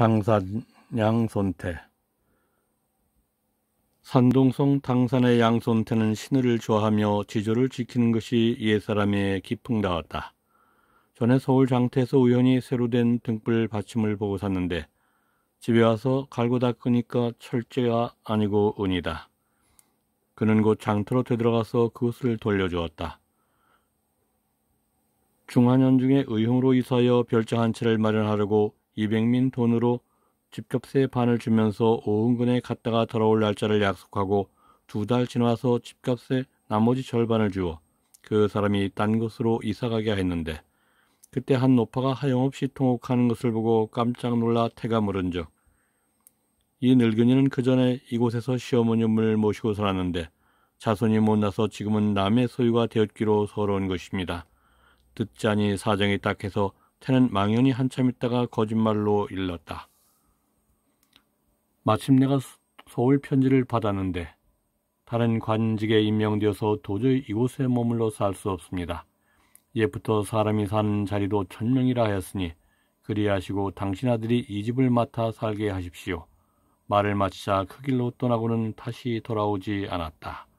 당산 양손태 산동성 당산의 양손태는 신을 좋아하며 지조를 지키는 것이 옛사람의 기풍다웠다. 전에 서울 장태에서 우연히 새로 된 등불 받침을 보고 샀는데 집에 와서 갈고 닦으니까 철제가 아니고 은이다. 그는 곧 장터로 되돌아가서 그것을 돌려주었다. 중한연중에 의흥으로 이사하여 별장 한 채를 마련하려고 200민 돈으로 집값의 반을 주면서 오은근에 갔다가 돌아올 날짜를 약속하고 두 달 지나서 집값의 나머지 절반을 주어 그 사람이 딴 곳으로 이사가게 했는데 그때 한 노파가 하염없이 통곡하는 것을 보고 깜짝 놀라 태가 물은 적. 이 늙은이는 그 전에 이곳에서 시어머님을 모시고 살았는데 자손이 못나서 지금은 남의 소유가 되었기로 서러운 것입니다. 듣자니 사정이 딱해서 태는 망연히 한참 있다가 거짓말로 일렀다. 마침 내가 서울 편지를 받았는데 다른 관직에 임명되어서 도저히 이곳에 머물러 살 수 없습니다. 예부터 사람이 사는 자리도 천명이라 하였으니 그리하시고 당신 아들이 이 집을 맡아 살게 하십시오. 말을 마치자 그 길로 떠나고는 다시 돌아오지 않았다.